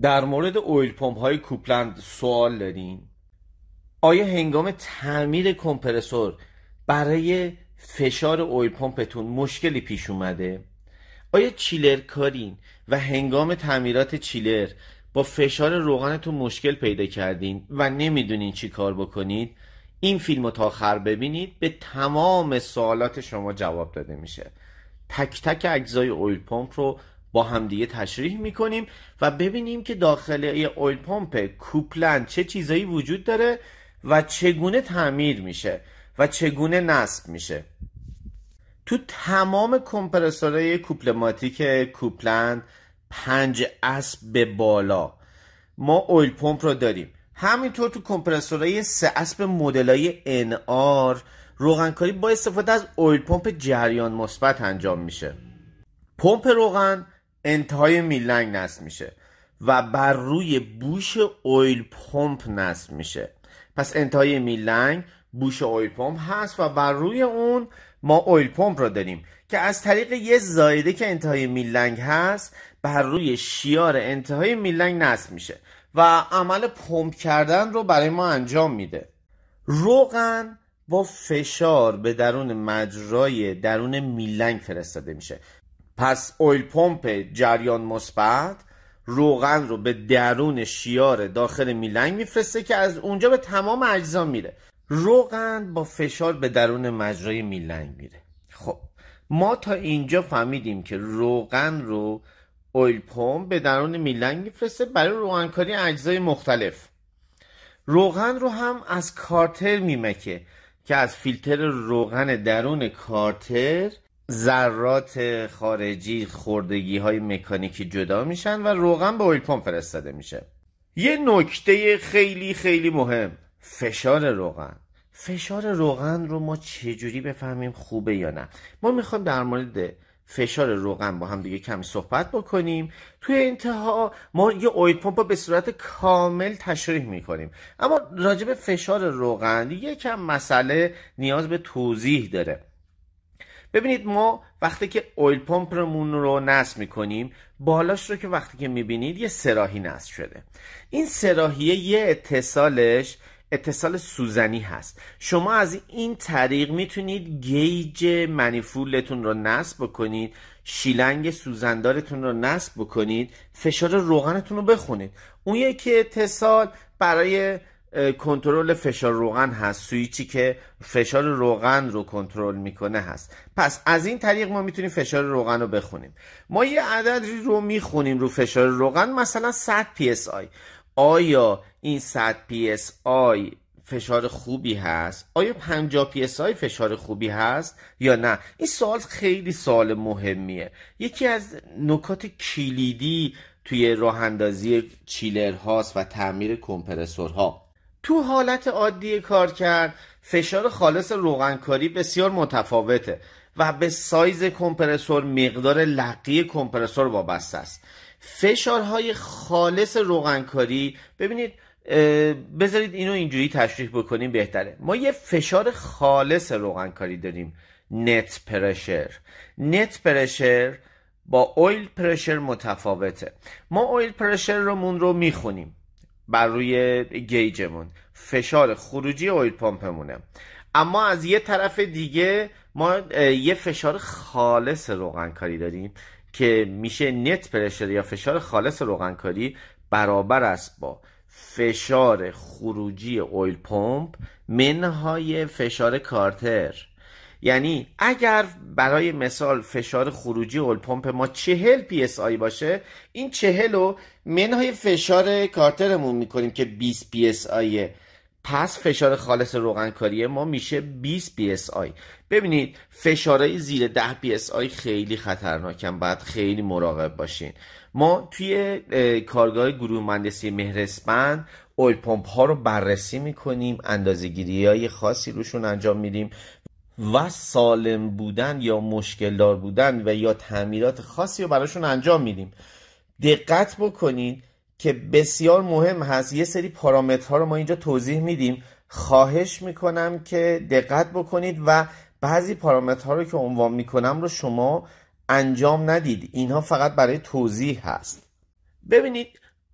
در مورد اویل پمپ های کوپلند سوال دارین آیا هنگام تعمیر کمپرسور برای فشار اویل پمپتون مشکلی پیش اومده؟ آیا چیلر کارین و هنگام تعمیرات چیلر با فشار روغنتون مشکل پیدا کردین و نمیدونین چی کار بکنید؟ این فیلم رو تا آخر ببینید به تمام سوالات شما جواب داده میشه تک تک اجزای اویل پمپ رو با همدیگه تشریح میکنیم و ببینیم که داخل اویل پمپ کوپلند چه چیزایی وجود داره و چگونه تعمیر میشه و چگونه نصب میشه تو تمام کمپرسورهای کوپلماتیک کوپلند پنج اسب به بالا ما اویل پمپ رو داریم همینطور تو کمپرسورهای سه اسب مدلای NR روغنکاری با استفاده از اویل پمپ جریان مثبت انجام میشه پمپ روغن انتهای میلنگ نصب میشه و بر روی بوش اویل پمپ نصب میشه پس انتهای میلنگ بوش اویل پمپ هست و بر روی اون ما اویل پمپ را داریم که از طریق یه زایده که انتهای میلنگ هست بر روی شیار انتهای میلنگ نصب میشه و عمل پمپ کردن رو برای ما انجام میده روغن با فشار به درون مجرای درون میلنگ فرستاده میشه پس اویل پمپ جریان مثبت روغن رو به درون شیار داخل میلنگ میفرسته که از اونجا به تمام اجزا میره روغن با فشار به درون مجرای میلنگ میره خب ما تا اینجا فهمیدیم که روغن رو اویل پمپ به درون میلنگ میفرسته برای روغنکاری اجزای مختلف روغن رو هم از کارتر میمکه که از فیلتر روغن درون کارتر ذرات خارجی خوردگی های مکانیکی جدا میشن و روغن به اویل پمپ فرستاده میشه یه نکته خیلی خیلی مهم فشار روغن فشار روغن رو ما چجوری بفهمیم خوبه یا نه ما میخوایم در مورد فشار روغن با هم دیگه کمی صحبت بکنیم توی انتها ما یه اویل پمپ رو به صورت کامل تشریح میکنیم اما راجب فشار روغن یکم مسئله نیاز به توضیح داره ببینید ما وقتی که اویل پمپمون رو نصب میکنیم بالاش رو که وقتی که میبینید یه سراحی نصب شده این سراحیه یه اتصالش اتصال سوزنی هست شما از این طریق میتونید گیج منیفولتون رو نصب بکنید شیلنگ سوزندارتون رو نصب بکنید فشار روغنتون رو بخونید اون یکی اتصال برای کنترل فشار روغن هست سویچی که فشار روغن رو کنترل میکنه هست پس از این طریق ما میتونیم فشار روغن رو بخونیم ما یه عدد رو میخونیم رو فشار روغن مثلا 100 psi آیا این 100 psi فشار خوبی هست آیا 50 psi فشار خوبی هست یا نه این سوال خیلی سوال مهمیه یکی از نکات کلیدی توی راه اندازی چیلر هاست و تعمیر کمپرسور ها تو حالت عادی کار کرد فشار خالص روغنکاری بسیار متفاوته و به سایز کمپرسور مقدار لقی کمپرسور وابسته است فشارهای خالص روغنکاری ببینید بذارید اینو اینجوری تشریح بکنیم بهتره ما یه فشار خالص روغنکاری داریم نت پرشر نت پرشر با اویل پرشر متفاوته ما اویل پرشر رو مون رو میخونیم بر روی گیجمون فشار خروجی اویل پمپمونه اما از یه طرف دیگه ما یه فشار خالص روغنکاری داریم که میشه نت پرشر یا فشار خالص روغنکاری برابر است با فشار خروجی اویل پمپ منهای فشار کارتر یعنی اگر برای مثال فشار خروجی اولپمپ ما چهل پی آی باشه این چهل رو منهای فشار کارترمون میکنیم که 20 پی آیه پس فشار خالص روغنکاری ما میشه 20 آی ببینید فشارهای زیر 10 آی خیلی خطرناکن باید خیلی مراقب باشین ما توی کارگاه گروه مندسی مهرسپند اول پمپ ها رو بررسی میکنیم اندازه های خاصی روشون انجام میدیم و سالم بودن یا مشکل دار بودن و یا تعمیرات خاصی رو براشون انجام میدیم دقت بکنید که بسیار مهم هست یه سری پارامترها رو ما اینجا توضیح میدیم خواهش میکنم که دقت بکنید و بعضی پارامترها رو که عنوان میکنم رو شما انجام ندید اینها فقط برای توضیح هست ببینید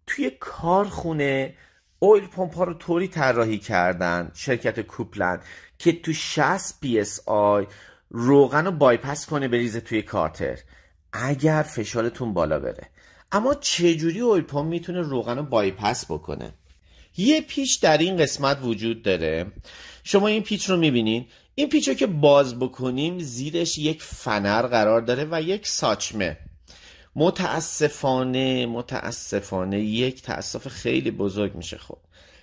توی کارخونه اویل پمپ ها رو طوری طراحی کردن شرکت کوپلند که تو 60 پی اس آی روغن رو بایپس کنه بریزه توی کارتر اگر فشارتون بالا بره اما چجوری اویل پمپ میتونه روغن رو بایپس بکنه یه پیچ در این قسمت وجود داره شما این پیچ رو میبینین این پیچ رو که باز بکنیم زیرش یک فنر قرار داره و یک ساچمه متاسفانه متاسفانه یک تاسف خیلی بزرگ میشه خب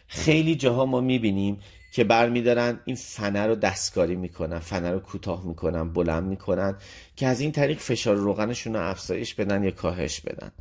خیلی جاها ما میبینیم که برمیدارن این فنه رو دستکاری میکنن فنه رو کوتاه میکنن بلند میکنن که از این طریق فشار روغنشون رو افزایش بدن یا کاهش بدن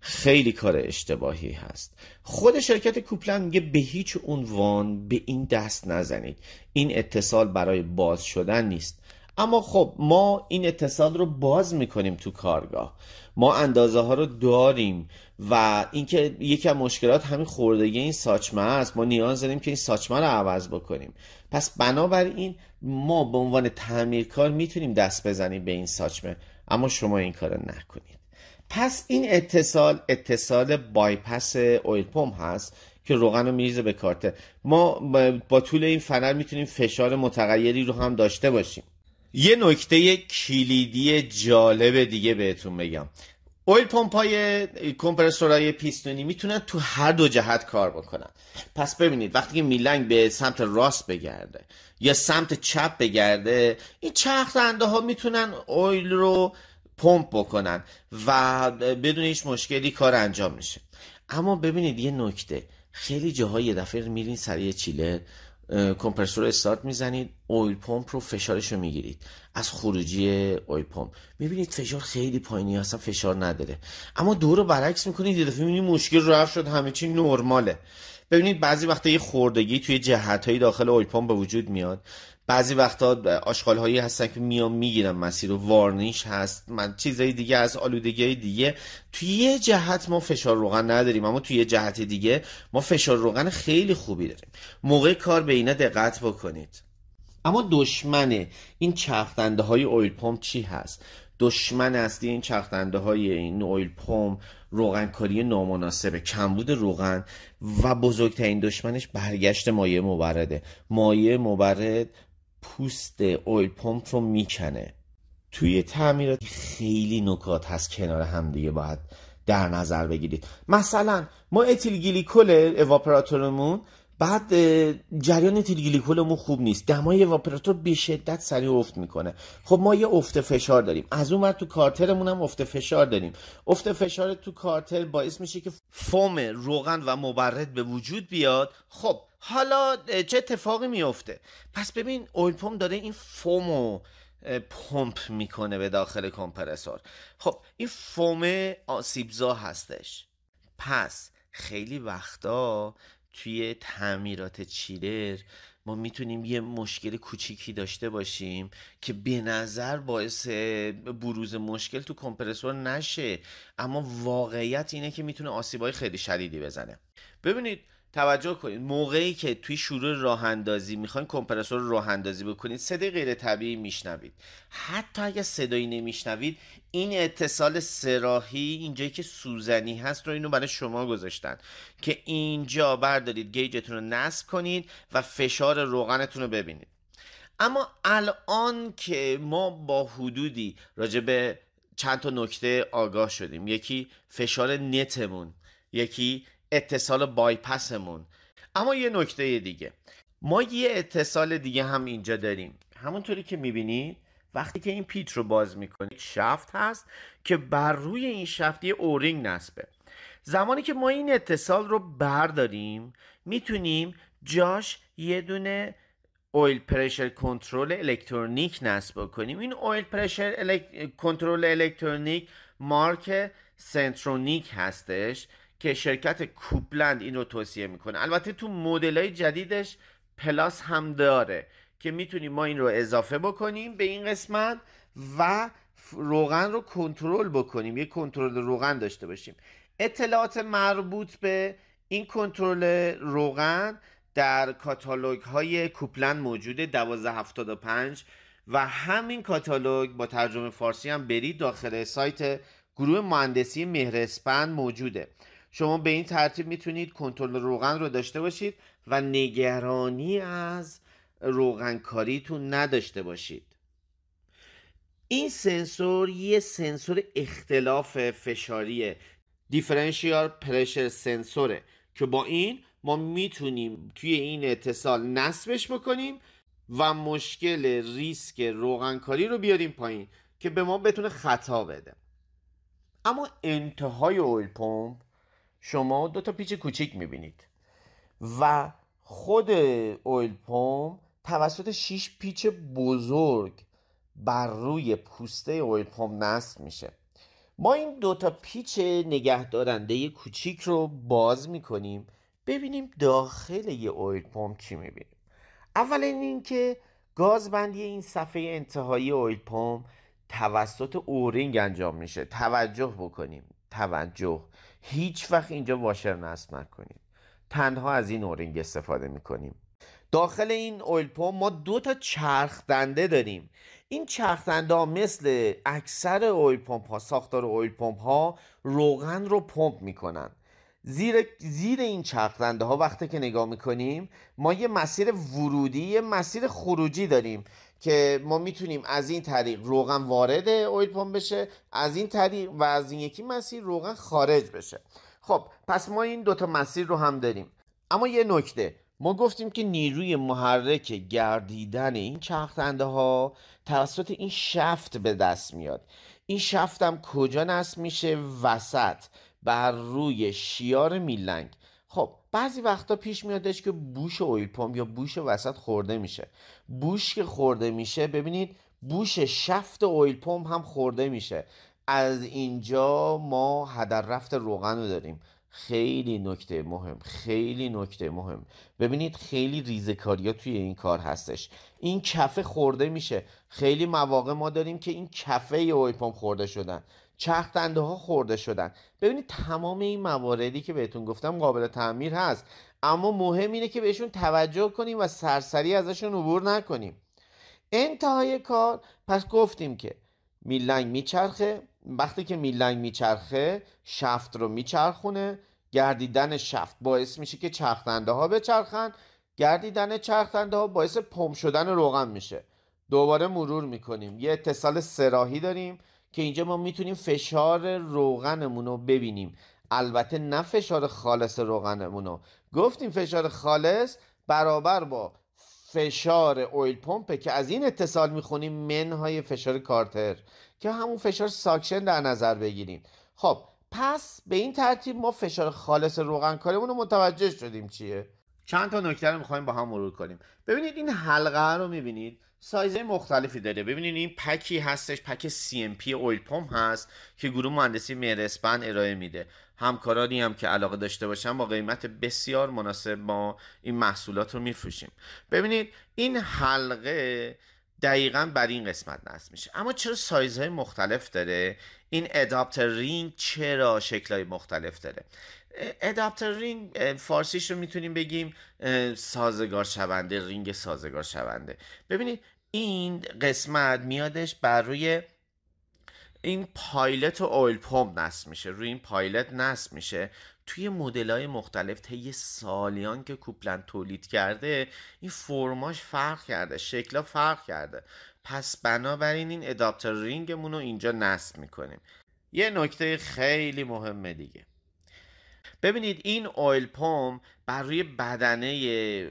خیلی کار اشتباهی هست خود شرکت کوپلن میگه به هیچ عنوان به این دست نزنید این اتصال برای باز شدن نیست اما خب ما این اتصال رو باز میکنیم تو کارگاه ما اندازه ها رو داریم و اینکه یکی از مشکلات همین خوردگی این ساچمه است ما نیاز داریم که این ساچمه رو عوض بکنیم پس بنابراین ما به عنوان تعمیرکار میتونیم دست بزنیم به این ساچمه اما شما این کار نکنید پس این اتصال اتصال بایپس اویل هست که روغن رو میریزه به کارته ما با طول این فنر میتونیم فشار متغیری رو هم داشته باشیم یه نکته کلیدی جالب دیگه بهتون بگم اویل پمپ های های پیستونی میتونن تو هر دو جهت کار بکنن پس ببینید وقتی که میلنگ به سمت راست بگرده یا سمت چپ بگرده این چرخ دنده ها میتونن اویل رو پمپ بکنن و بدون هیچ مشکلی کار انجام میشه اما ببینید یه نکته خیلی جاهای یه دفعه میرین سر چیلر کمپرسور استارت میزنید اویل پمپ رو فشارش رو میگیرید از خروجی اویل پمپ میبینید فشار خیلی پایینی اصلا فشار نداره اما دور رو برعکس میکنید یه دفعه میبینید مشکل رفت شد همه چی نرماله ببینید بعضی وقتا یه خوردگی توی جهت داخل اویل پمپ به وجود میاد بعضی وقتا آشغال هایی هستن که میام میگیرم مسیر و وارنیش هست من چیزای دیگه از آلودگی دیگه توی یه جهت ما فشار روغن نداریم اما توی یه جهت دیگه ما فشار روغن خیلی خوبی داریم موقع کار به اینا دقت بکنید اما دشمن این چرخدنده های اویل پمپ چی هست دشمن اصلی این چرخدنده های این اویل پمپ روغنکاری نامناسبه کمبود روغن و بزرگترین دشمنش برگشت مایع مبرده مایع مبرد پوست اویل پمپ رو میکنه توی تعمیرات خیلی نکات هست کنار هم دیگه باید در نظر بگیرید مثلا ما اتیل گلیکول اواپراتورمون بعد جریان اتیل گلیکولمون خوب نیست دمای اواپراتور به شدت سریع افت میکنه خب ما یه افت فشار داریم از اون تو کارترمون هم افت فشار داریم افت فشار تو کارتر باعث میشه که فوم روغن و مبرد به وجود بیاد خب حالا چه اتفاقی میفته پس ببین اولپوم داره این فومو پمپ میکنه به داخل کمپرسور خب این فوم آسیبزا هستش پس خیلی وقتا توی تعمیرات چیلر ما میتونیم یه مشکل کوچیکی داشته باشیم که به نظر باعث بروز مشکل تو کمپرسور نشه اما واقعیت اینه که میتونه آسیبای خیلی شدیدی بزنه ببینید توجه کنید موقعی که توی شروع راه اندازی میخواین کمپرسور رو راه اندازی بکنید صدای غیر طبیعی میشنوید حتی اگر صدایی نمیشنوید این اتصال سراحی اینجایی که سوزنی هست رو اینو برای شما گذاشتن که اینجا بردارید گیجتون رو نصب کنید و فشار روغنتون رو ببینید اما الان که ما با حدودی راجع به چند تا نکته آگاه شدیم یکی فشار نتمون یکی اتصال بایپسمون اما یه نکته دیگه ما یه اتصال دیگه هم اینجا داریم همونطوری که میبینید وقتی که این پیچ رو باز میکنید شفت هست که بر روی این شفت یه اورینگ نصبه زمانی که ما این اتصال رو برداریم میتونیم جاش یه دونه اویل پرشر کنترل الکترونیک نصب کنیم این اویل پرشر کنترل الکترونیک مارک سنترونیک هستش که شرکت کوپلند این رو توصیه میکنه البته تو مدل های جدیدش پلاس هم داره که میتونیم ما این رو اضافه بکنیم به این قسمت و روغن رو کنترل بکنیم یه کنترل روغن داشته باشیم اطلاعات مربوط به این کنترل روغن در کاتالوگ های کوپلند موجوده 1275 و همین کاتالوگ با ترجمه فارسی هم برید داخل سایت گروه مهندسی مهرسپند موجوده شما به این ترتیب میتونید کنترل روغن رو داشته باشید و نگرانی از روغنکاریتون نداشته باشید این سنسور یه سنسور اختلاف فشاری دیفرنشیال پرشر سنسوره که با این ما میتونیم توی این اتصال نصبش بکنیم و مشکل ریسک روغنکاری رو بیاریم پایین که به ما بتونه خطا بده اما انتهای اویل پمپ شما دو تا پیچ کوچیک میبینید و خود اویل پوم توسط 6 پیچ بزرگ بر روی پوسته اویل پوم نصب میشه ما این دو تا پیچ نگه دارنده کوچیک رو باز میکنیم ببینیم داخل یه اویل پوم چی میبینیم اول اینکه گازبندی این صفحه انتهایی اویل پوم توسط اورینگ انجام میشه توجه بکنیم توجه هیچ وقت اینجا واشر نصب نکنید تنها از این اورینگ استفاده میکنیم داخل این اویل پمپ ما دو تا چرخ دنده داریم این چرخ دنده ها مثل اکثر اویل پمپ ها ساختار اویل پمپ ها روغن رو پمپ میکنن زیر, زیر این چرخ دنده ها وقتی که نگاه میکنیم ما یه مسیر ورودی یه مسیر خروجی داریم که ما میتونیم از این طریق روغن وارد اویل پمپ بشه از این طریق و از این یکی مسیر روغن خارج بشه خب پس ما این دوتا مسیر رو هم داریم اما یه نکته ما گفتیم که نیروی محرک گردیدن این چرخنده ها توسط این شفت به دست میاد این شفت هم کجا نصب میشه وسط بر روی شیار میلنگ خب بعضی وقتا پیش میادش که بوش اویل پمپ یا بوش وسط خورده میشه بوش که خورده میشه ببینید بوش شفت اویل پمپ هم خورده میشه از اینجا ما هدر رفت روغن رو داریم خیلی نکته مهم خیلی نکته مهم ببینید خیلی ریزکاری توی این کار هستش این کفه خورده میشه خیلی مواقع ما داریم که این کفه اویل پمپ خورده شدن چختنده ها خورده شدن ببینید تمام این مواردی که بهتون گفتم قابل تعمیر هست اما مهم اینه که بهشون توجه کنیم و سرسری ازشون عبور نکنیم انتهای کار پس گفتیم که میلنگ میچرخه وقتی که میلنگ میچرخه شفت رو میچرخونه گردیدن شفت باعث میشه که چرخنده ها بچرخن گردیدن چرخنده ها باعث پم شدن روغن میشه دوباره مرور میکنیم یه اتصال سراحی داریم که اینجا ما میتونیم فشار روغنمون رو ببینیم البته نه فشار خالص روغنمون رو گفتیم فشار خالص برابر با فشار اویل پمپه که از این اتصال میخونیم منهای فشار کارتر که همون فشار ساکشن در نظر بگیریم خب پس به این ترتیب ما فشار خالص روغن کارمون رو متوجه شدیم چیه چند تا نکته رو میخوایم با هم مرور کنیم ببینید این حلقه رو میبینید سایز مختلفی داره ببینید این پکی هستش پک پی اویل پوم هست که گروه مهندسی مهرسپن ارائه میده همکارانی هم که علاقه داشته باشن با قیمت بسیار مناسب ما این محصولات رو میفروشیم ببینید این حلقه دقیقا بر این قسمت نصب میشه اما چرا سایزهای مختلف داره این اداپتر رینگ چرا شکلهای مختلف داره ادابتر رینگ فارسیش رو میتونیم بگیم سازگار شونده رینگ سازگار شونده ببینید این قسمت میادش بر روی این پایلت و اویل پوم نصب میشه روی این پایلت نصب میشه توی مدل های مختلف طی سالیان که کوپلن تولید کرده این فرماش فرق کرده شکلا فرق کرده پس بنابراین این ادابتر رینگمون رو اینجا نصب میکنیم یه نکته خیلی مهمه دیگه ببینید این اویل پوم بر روی بدنه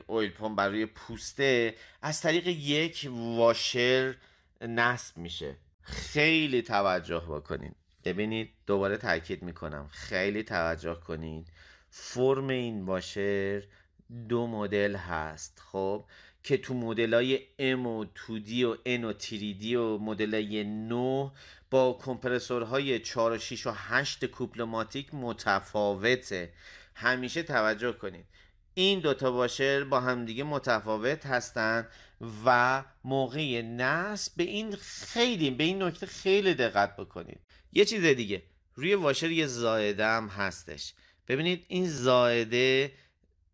اویل پوم بر روی پوسته از طریق یک واشر نصب میشه خیلی توجه بکنید ببینید دوباره تاکید میکنم خیلی توجه کنید فرم این واشر دو مدل هست خب که تو مدل های M و 2D و N و 3 و مدل های 9، با کمپرسورهای 4 و 6 و 8 کوپلوماتیک متفاوته همیشه توجه کنید این دو تا واشر با همدیگه متفاوت هستند و موقع نصب به این خیلی به این نکته خیلی دقت بکنید یه چیز دیگه روی واشر یه زائده هم هستش ببینید این زایده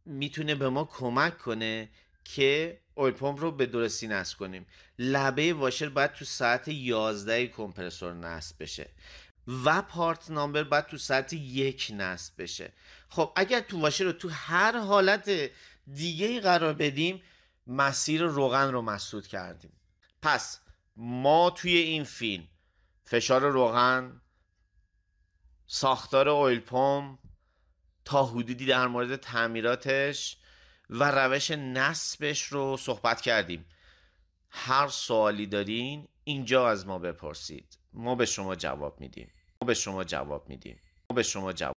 میتونه به ما کمک کنه که اویل پمپ رو به درستی نصب کنیم لبه واشر باید تو ساعت 11 کمپرسور نصب بشه و پارت نامبر باید تو ساعت یک نصب بشه خب اگر تو واشر رو تو هر حالت دیگه ای قرار بدیم مسیر روغن رو مسدود کردیم پس ما توی این فیلم فشار روغن ساختار اویل پمپ تا حدودی در مورد تعمیراتش و روش نصبش رو صحبت کردیم هر سوالی دارین اینجا از ما بپرسید ما به شما جواب میدیم ما به شما جواب میدیم ما به شما جواب